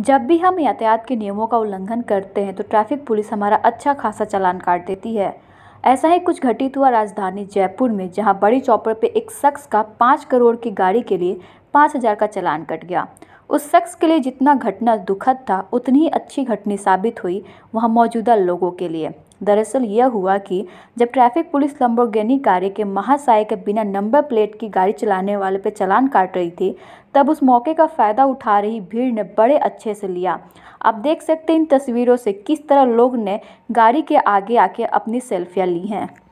जब भी हम यातायात के नियमों का उल्लंघन करते हैं तो ट्रैफिक पुलिस हमारा अच्छा खासा चालान काट देती है ऐसा ही कुछ घटित हुआ राजधानी जयपुर में जहां बड़ी चौपर पे एक शख्स का पाँच करोड़ की गाड़ी के लिए पाँच हज़ार का चालान कट गया उस शख्स के लिए जितना घटना दुखद था उतनी ही अच्छी घटनी साबित हुई वहाँ मौजूदा लोगों के लिए दरअसल यह हुआ कि जब ट्रैफिक पुलिस लंबोर्गिनी कार्य के महाशाय के बिना नंबर प्लेट की गाड़ी चलाने वाले पर चलान काट रही थी तब उस मौके का फ़ायदा उठा रही भीड़ ने बड़े अच्छे से लिया आप देख सकते हैं इन तस्वीरों से किस तरह लोग ने गाड़ी के आगे आके अपनी सेल्फियाँ ली हैं